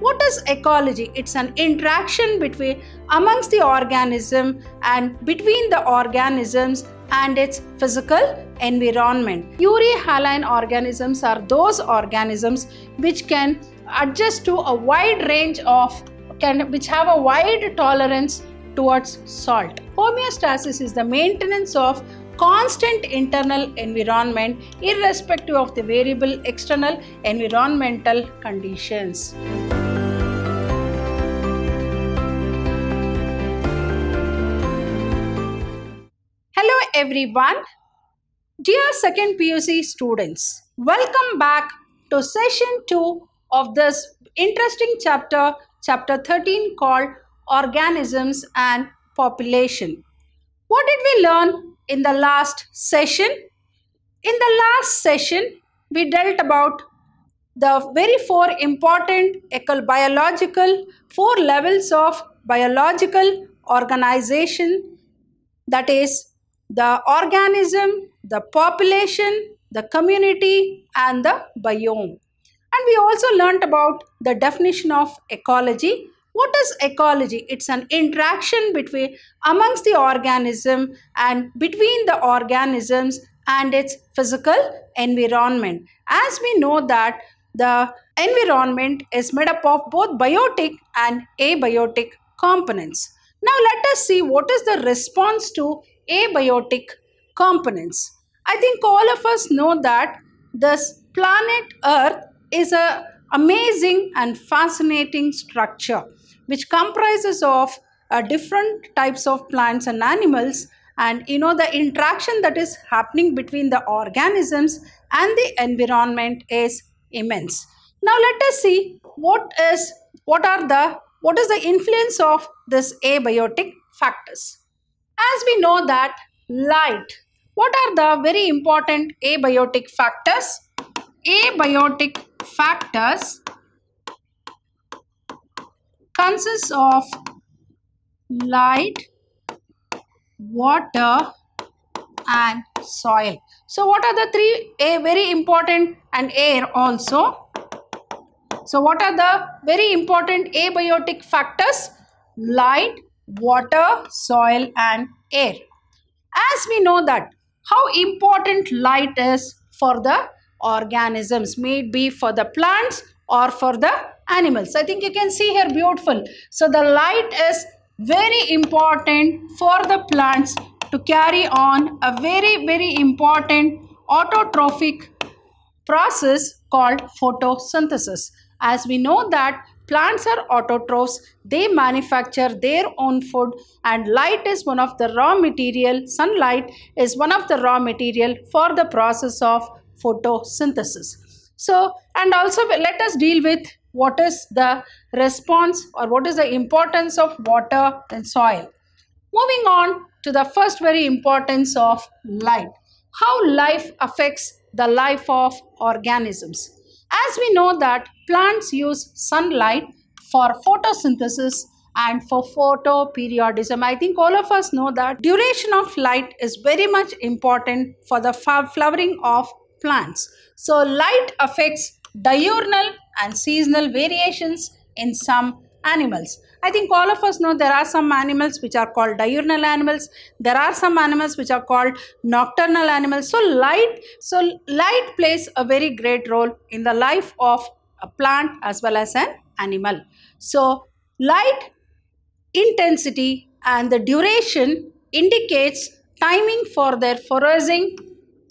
What is ecology? It's an interaction between amongst the organism and between the organisms and its physical environment. Uri-haline organisms are those organisms which can adjust to a wide range of can which have a wide tolerance towards salt. Homeostasis is the maintenance of constant internal environment irrespective of the variable external environmental conditions. everyone. Dear second PUC students, welcome back to session 2 of this interesting chapter, chapter 13 called Organisms and Population. What did we learn in the last session? In the last session, we dealt about the very four important biological, four levels of biological organization that is the organism, the population, the community and the biome. And we also learnt about the definition of ecology. What is ecology? It's an interaction between amongst the organism and between the organisms and its physical environment. As we know that the environment is made up of both biotic and abiotic components. Now let us see what is the response to abiotic components. I think all of us know that this planet Earth is a amazing and fascinating structure which comprises of uh, different types of plants and animals and you know the interaction that is happening between the organisms and the environment is immense now let us see what is what are the what is the influence of this abiotic factors as we know that light, what are the very important abiotic factors? Abiotic factors consists of light, water and soil. So what are the three a very important and air also. So what are the very important abiotic factors? Light, water, soil and air. As we know that how important light is for the organisms, may it be for the plants or for the animals. I think you can see here beautiful. So the light is very important for the plants to carry on a very very important autotrophic process called photosynthesis. As we know that Plants are autotrophs. They manufacture their own food and light is one of the raw material. Sunlight is one of the raw material for the process of photosynthesis. So, and also let us deal with what is the response or what is the importance of water and soil. Moving on to the first very importance of light. How life affects the life of organisms. As we know that Plants use sunlight for photosynthesis and for photoperiodism. I think all of us know that duration of light is very much important for the flowering of plants. So light affects diurnal and seasonal variations in some animals. I think all of us know there are some animals which are called diurnal animals. There are some animals which are called nocturnal animals. So light, so light plays a very great role in the life of a plant as well as an animal. So light intensity and the duration indicates timing for their foraging,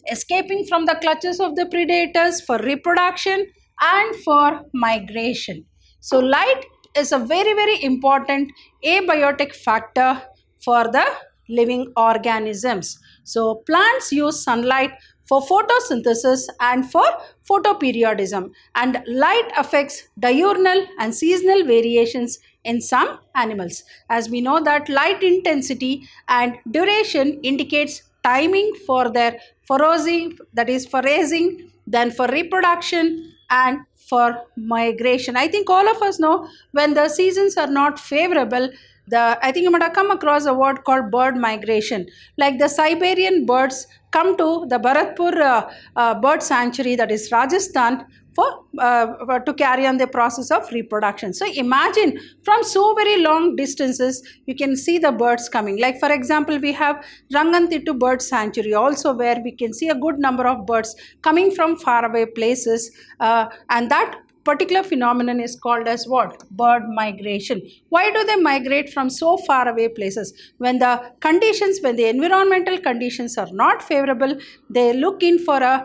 escaping from the clutches of the predators for reproduction and for migration. So light is a very very important abiotic factor for the living organisms. So plants use sunlight for photosynthesis and for photoperiodism and light affects diurnal and seasonal variations in some animals. As we know that light intensity and duration indicates timing for their foraging, that is for raising then for reproduction and for migration. I think all of us know when the seasons are not favorable the I think you might have come across a word called bird migration. Like the Siberian birds come to the Bharatpur uh, uh, bird sanctuary that is Rajasthan for, uh, to carry on the process of reproduction. So imagine from so very long distances, you can see the birds coming. Like for example, we have Rangantittu Bird Sanctuary also where we can see a good number of birds coming from faraway places uh, and that particular phenomenon is called as what? Bird migration. Why do they migrate from so far away places? When the conditions, when the environmental conditions are not favorable, they look in for a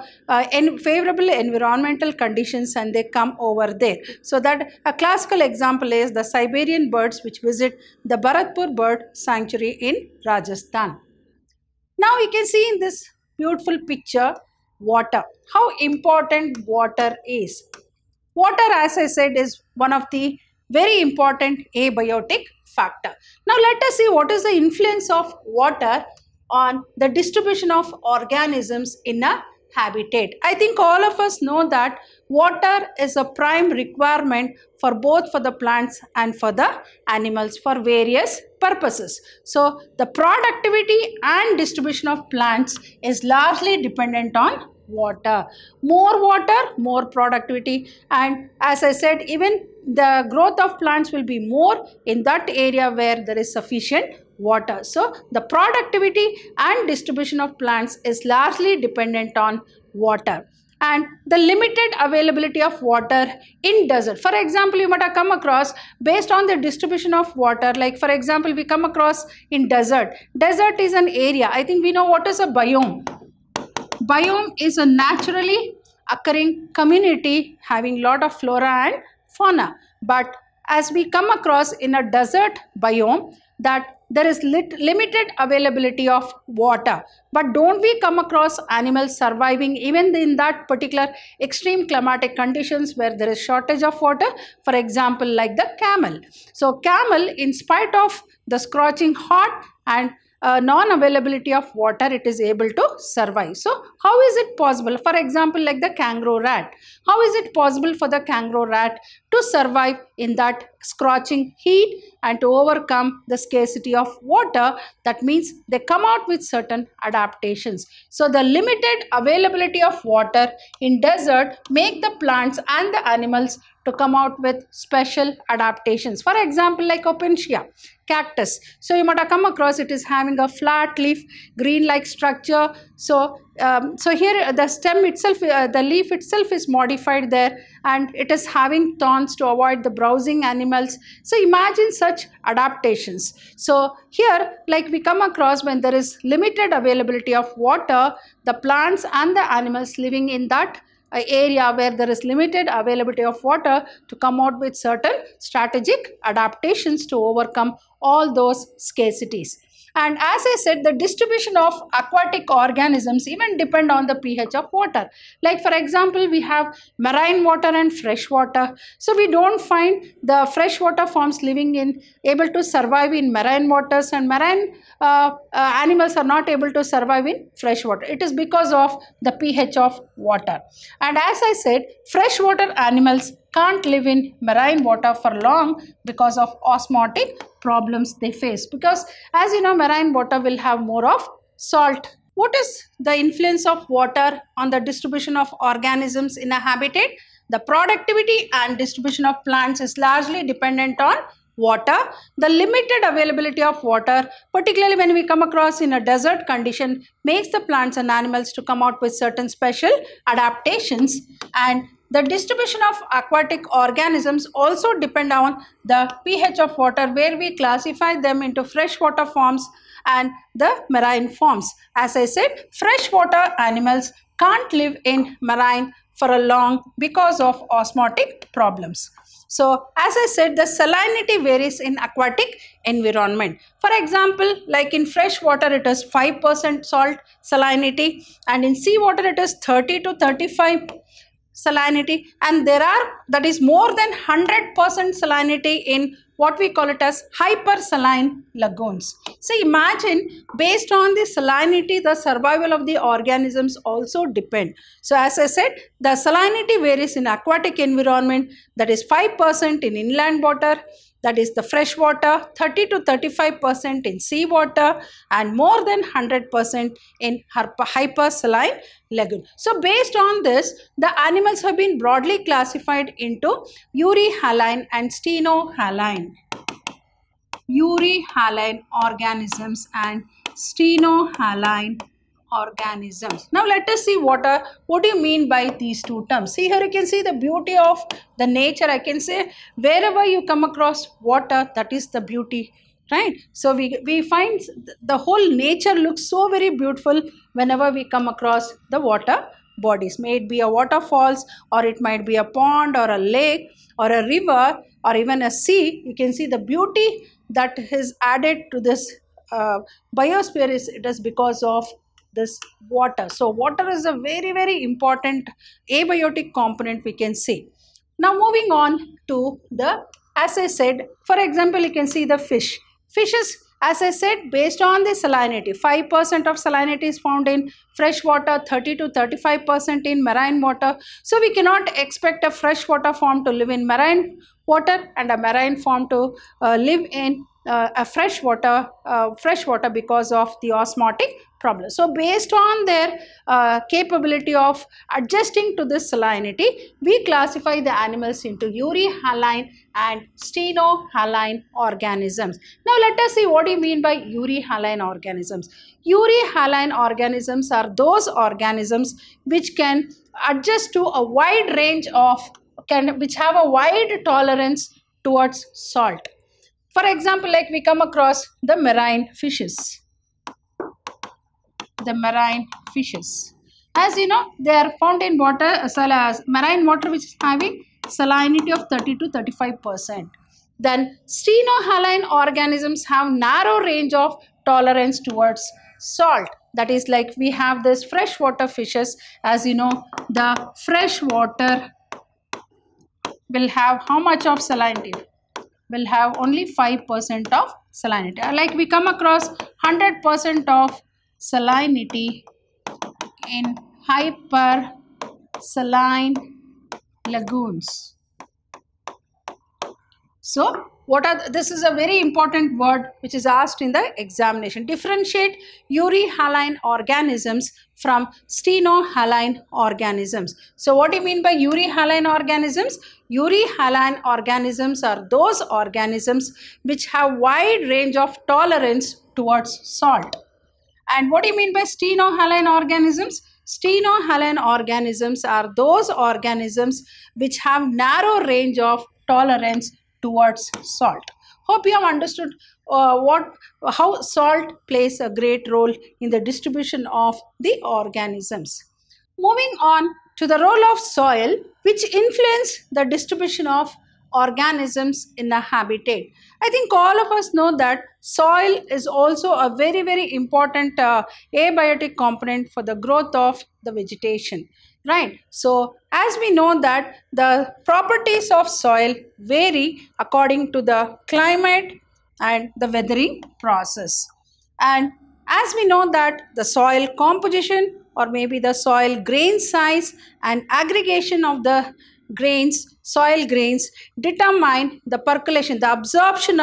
en favorable environmental conditions and they come over there. So that a classical example is the Siberian birds which visit the Bharatpur bird sanctuary in Rajasthan. Now you can see in this beautiful picture water, how important water is. Water as I said is one of the very important abiotic factor. Now let us see what is the influence of water on the distribution of organisms in a habitat. I think all of us know that water is a prime requirement for both for the plants and for the animals for various purposes. So the productivity and distribution of plants is largely dependent on water. More water, more productivity and as I said even the growth of plants will be more in that area where there is sufficient water. So the productivity and distribution of plants is largely dependent on water and the limited availability of water in desert. For example, you might have come across based on the distribution of water. Like for example, we come across in desert. Desert is an area. I think we know what is a biome Biome is a naturally occurring community having lot of flora and fauna. But as we come across in a desert biome that there is lit limited availability of water. But don't we come across animals surviving even in that particular extreme climatic conditions where there is shortage of water, for example, like the camel. So camel, in spite of the scorching hot and uh, non-availability of water it is able to survive. So how is it possible? For example like the kangaroo rat. How is it possible for the kangaroo rat to survive in that scorching heat and to overcome the scarcity of water. That means they come out with certain adaptations. So the limited availability of water in desert make the plants and the animals to come out with special adaptations. For example, like Opuntia, cactus. So you might have come across it is having a flat leaf, green-like structure. So um, so here uh, the stem itself, uh, the leaf itself is modified there and it is having thorns to avoid the browsing animals. So imagine such adaptations. So here like we come across when there is limited availability of water, the plants and the animals living in that uh, area where there is limited availability of water to come out with certain strategic adaptations to overcome all those scarcities. And as I said, the distribution of aquatic organisms even depend on the pH of water. Like for example, we have marine water and fresh water. So we don't find the freshwater forms living in, able to survive in marine waters and marine uh, uh, animals are not able to survive in fresh water. It is because of the pH of water. And as I said, freshwater animals can't live in marine water for long because of osmotic problems they face because as you know marine water will have more of salt what is the influence of water on the distribution of organisms in a habitat? The productivity and distribution of plants is largely dependent on water. The limited availability of water, particularly when we come across in a desert condition, makes the plants and animals to come out with certain special adaptations and the distribution of aquatic organisms also depend on the pH of water where we classify them into freshwater forms and the marine forms. As I said, freshwater animals can't live in marine for a long because of osmotic problems. So as I said, the salinity varies in aquatic environment. For example, like in fresh water, it is 5% salt salinity and in seawater, it is 30 to 35 salinity and there are that is more than 100% salinity in what we call it as hypersaline lagoons. So imagine based on the salinity the survival of the organisms also depend. So as I said the salinity varies in aquatic environment that is 5% in inland water that is the fresh water, 30 to 35% in seawater and more than 100% in hypersaline lagoon. So based on this, the animals have been broadly classified into urehaline and stenohaline. Urehaline organisms and stenohaline organisms. Now let us see what are what do you mean by these two terms. See here you can see the beauty of the nature. I can say wherever you come across water that is the beauty right. So we, we find the whole nature looks so very beautiful whenever we come across the water bodies. May it be a waterfalls or it might be a pond or a lake or a river or even a sea. You can see the beauty that is added to this uh, biosphere is it is because of this water. So water is a very, very important abiotic component we can see. Now moving on to the, as I said, for example, you can see the fish. Fishes, as I said, based on the salinity, 5% of salinity is found in fresh water, 30 to 35% in marine water. So we cannot expect a freshwater form to live in marine water and a marine form to uh, live in uh, a freshwater uh, freshwater because of the osmotic problem. So based on their uh, capability of adjusting to this salinity, we classify the animals into urehaline and stenohaline organisms. Now let us see what do you mean by urehaline organisms. Urehaline organisms are those organisms which can adjust to a wide range of can which have a wide tolerance towards salt. For example, like we come across the marine fishes the marine fishes. As you know, they are found in water, uh, as uh, marine water which is having salinity of 30 to 35 percent. Then haline organisms have narrow range of tolerance towards salt. That is like we have this freshwater fishes as you know the freshwater will have how much of salinity? Will have only 5% of salinity. Like we come across 100% of salinity in hypersaline lagoons. So, what are this is a very important word which is asked in the examination. Differentiate urehaline organisms from stenohaline organisms. So, what do you mean by urehaline organisms? Urehaline organisms are those organisms which have wide range of tolerance towards salt. And what do you mean by stenohaline organisms? Stenohaline organisms are those organisms which have narrow range of tolerance towards salt. Hope you have understood uh, what how salt plays a great role in the distribution of the organisms. Moving on to the role of soil which influence the distribution of organisms in a habitat. I think all of us know that soil is also a very very important uh, abiotic component for the growth of the vegetation. Right. So as we know that the properties of soil vary according to the climate and the weathering process. And as we know that the soil composition or maybe the soil grain size and aggregation of the grains, soil grains determine the percolation, the absorption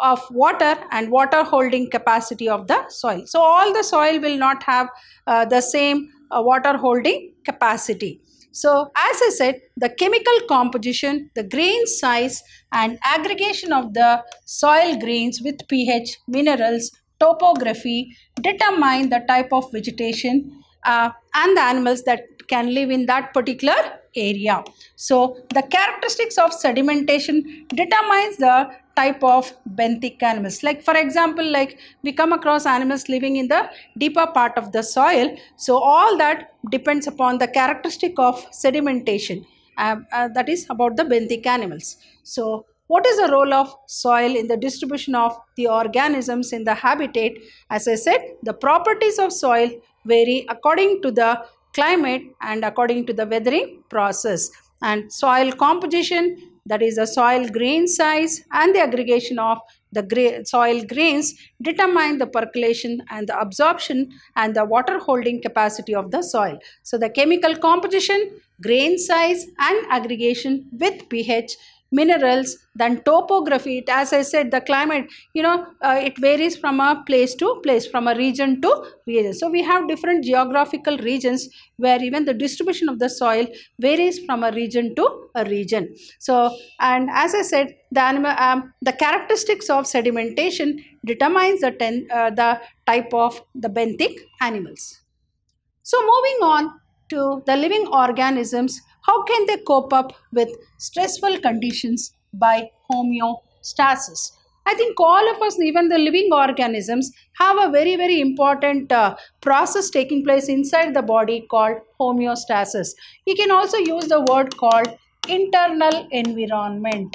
of water and water holding capacity of the soil. So all the soil will not have uh, the same uh, water holding capacity. So as I said, the chemical composition, the grain size and aggregation of the soil grains with pH, minerals, topography determine the type of vegetation uh, and the animals that can live in that particular area. So the characteristics of sedimentation determines the type of benthic animals. Like for example, like we come across animals living in the deeper part of the soil. So all that depends upon the characteristic of sedimentation. Uh, uh, that is about the benthic animals. So what is the role of soil in the distribution of the organisms in the habitat? As I said, the properties of soil vary according to the climate and according to the weathering process and soil composition that is the soil grain size and the aggregation of the gra soil grains determine the percolation and the absorption and the water holding capacity of the soil. So the chemical composition, grain size and aggregation with pH minerals, then topography. It, as I said, the climate, you know, uh, it varies from a place to place, from a region to region. So we have different geographical regions where even the distribution of the soil varies from a region to a region. So, and as I said, the, animal, um, the characteristics of sedimentation determines the, ten, uh, the type of the benthic animals. So moving on to the living organisms how can they cope up with stressful conditions by homeostasis? I think all of us, even the living organisms, have a very, very important uh, process taking place inside the body called homeostasis. You can also use the word called internal environment.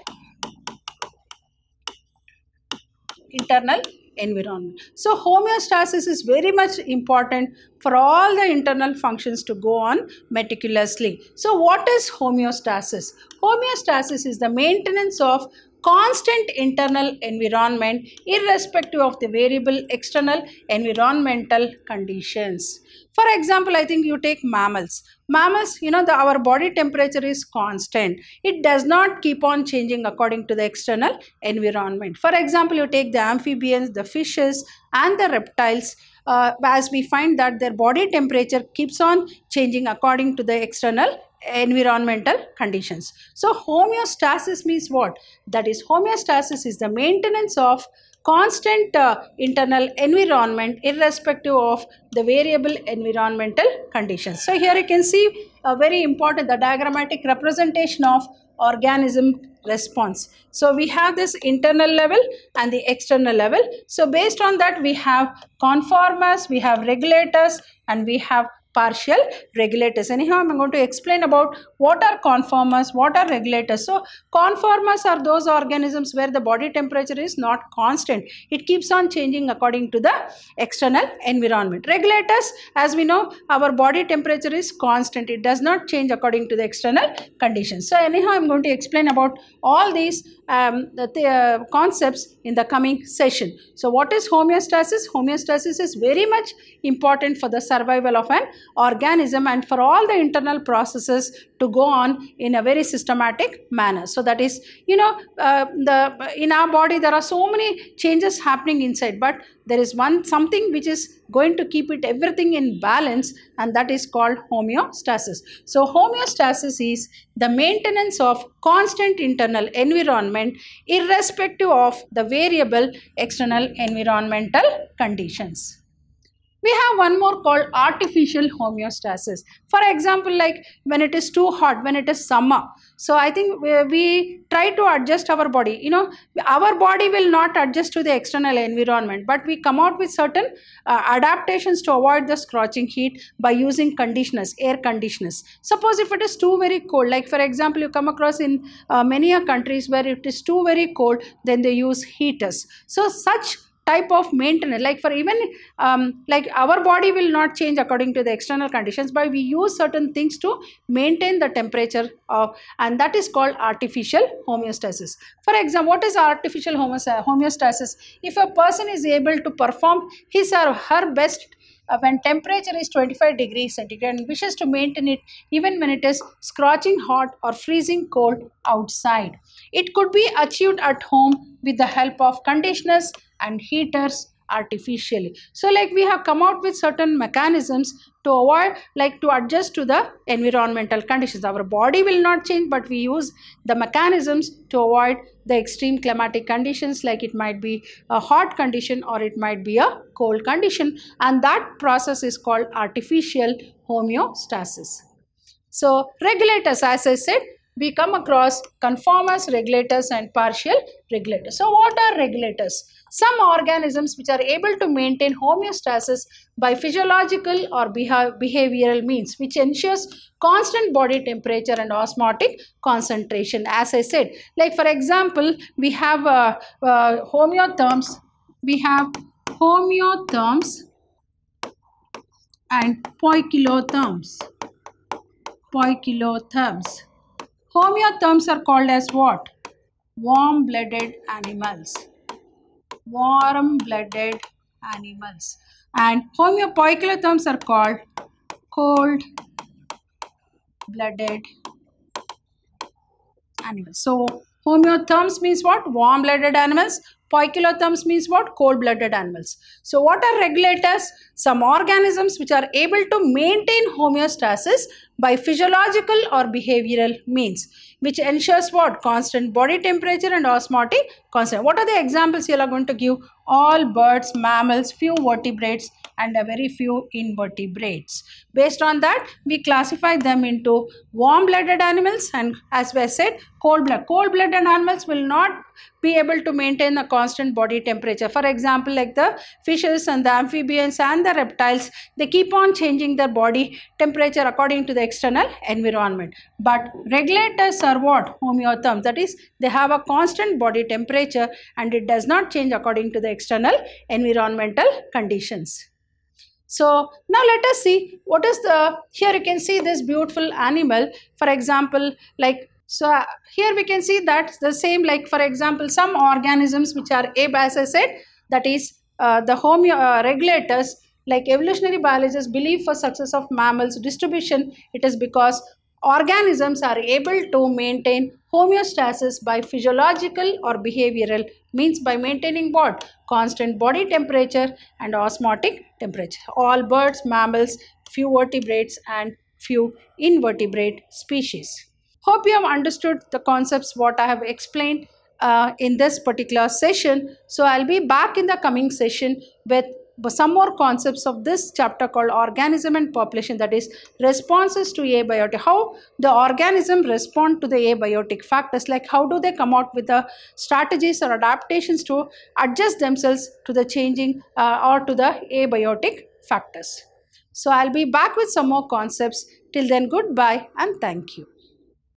Internal environment. So homeostasis is very much important for all the internal functions to go on meticulously. So what is homeostasis? Homeostasis is the maintenance of constant internal environment irrespective of the variable external environmental conditions. For example, I think you take mammals. Mammals, you know, the, our body temperature is constant. It does not keep on changing according to the external environment. For example, you take the amphibians, the fishes and the reptiles. Uh, as we find that their body temperature keeps on changing according to the external environmental conditions. So homeostasis means what? That is homeostasis is the maintenance of constant uh, internal environment irrespective of the variable environmental conditions. So here you can see a very important the diagrammatic representation of organism response. So we have this internal level and the external level. So based on that we have conformers, we have regulators and we have partial regulators. Anyhow, I'm going to explain about what are conformers, what are regulators. So, conformers are those organisms where the body temperature is not constant. It keeps on changing according to the external environment. Regulators, as we know, our body temperature is constant. It does not change according to the external conditions. So, anyhow, I'm going to explain about all these um, the, the, uh, concepts in the coming session. So, what is homeostasis? Homeostasis is very much important for the survival of an organism and for all the internal processes to go on in a very systematic manner. So that is, you know, uh, the in our body there are so many changes happening inside, but there is one something which is going to keep it everything in balance and that is called homeostasis. So homeostasis is the maintenance of constant internal environment irrespective of the variable external environmental conditions. We have one more called artificial homeostasis. For example, like when it is too hot, when it is summer. So I think we, we, try to adjust our body. You know, our body will not adjust to the external environment, but we come out with certain uh, adaptations to avoid the scorching heat by using conditioners, air conditioners. Suppose if it is too very cold, like for example, you come across in uh, many countries where it is too very cold, then they use heaters. So such type of maintenance like for even um, like our body will not change according to the external conditions but we use certain things to maintain the temperature of and that is called artificial homeostasis for example what is artificial homeostasis if a person is able to perform his or her best uh, when temperature is 25 degrees centigrade and wishes to maintain it even when it is scorching hot or freezing cold outside. It could be achieved at home with the help of conditioners, and heaters artificially. So like we have come out with certain mechanisms to avoid like to adjust to the environmental conditions. Our body will not change but we use the mechanisms to avoid the extreme climatic conditions like it might be a hot condition or it might be a cold condition and that process is called artificial homeostasis. So regulators as I said we come across conformers regulators and partial regulators. So what are regulators? Some organisms which are able to maintain homeostasis by physiological or behavioral means which ensures constant body temperature and osmotic concentration as I said. Like for example, we have uh, uh, homeotherms, we have homeotherms and poikilotherms. Poikilotherms Homeotherms are called as what? Warm-blooded animals. Warm-blooded animals. And homeopoiculotherms are called cold-blooded animals. So homeotherms means what? Warm-blooded animals. Poikilotherms means what? Cold-blooded animals. So what are regulators? Some organisms which are able to maintain homeostasis by physiological or behavioral means which ensures what? Constant body temperature and osmotic constant. What are the examples you are going to give? All birds, mammals, few vertebrates and a very few invertebrates. Based on that, we classify them into warm-blooded animals and as I said, cold blood cold blooded animals will not be able to maintain a constant body temperature for example like the fishes and the amphibians and the reptiles they keep on changing their body temperature according to the external environment but regulators are what homeotherms that is they have a constant body temperature and it does not change according to the external environmental conditions so now let us see what is the here you can see this beautiful animal for example like so uh, here we can see that the same like for example some organisms which are AB as I said that is uh, the home uh, regulators like evolutionary biologists believe for success of mammals distribution it is because organisms are able to maintain homeostasis by physiological or behavioral means by maintaining what constant body temperature and osmotic temperature all birds mammals few vertebrates and few invertebrate species Hope you have understood the concepts what I have explained uh, in this particular session. So I'll be back in the coming session with some more concepts of this chapter called organism and population that is responses to abiotic how the organism respond to the abiotic factors like how do they come out with the strategies or adaptations to adjust themselves to the changing uh, or to the abiotic factors so i'll be back with some more concepts till then goodbye and thank you